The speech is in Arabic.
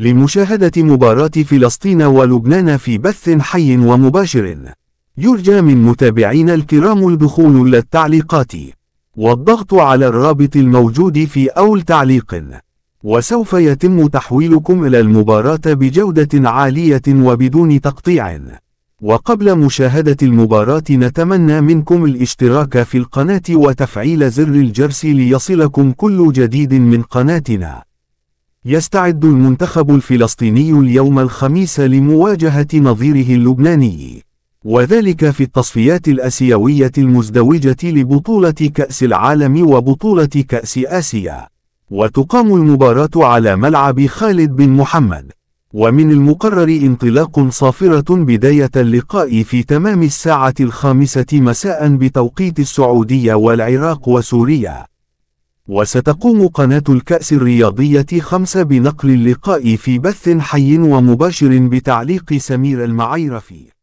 لمشاهدة مباراة فلسطين ولبنان في بث حي ومباشر يرجى من متابعينا الكرام الدخول إلى التعليقات والضغط على الرابط الموجود في أول تعليق وسوف يتم تحويلكم إلى المباراة بجودة عالية وبدون تقطيع وقبل مشاهدة المباراة نتمنى منكم الاشتراك في القناة وتفعيل زر الجرس ليصلكم كل جديد من قناتنا يستعد المنتخب الفلسطيني اليوم الخميس لمواجهة نظيره اللبناني وذلك في التصفيات الأسيوية المزدوجة لبطولة كأس العالم وبطولة كأس آسيا وتقام المباراة على ملعب خالد بن محمد ومن المقرر انطلاق صافرة بداية اللقاء في تمام الساعة الخامسة مساء بتوقيت السعودية والعراق وسوريا وستقوم قناة الكأس الرياضية خمسة بنقل اللقاء في بث حي ومباشر بتعليق سمير المعيرفي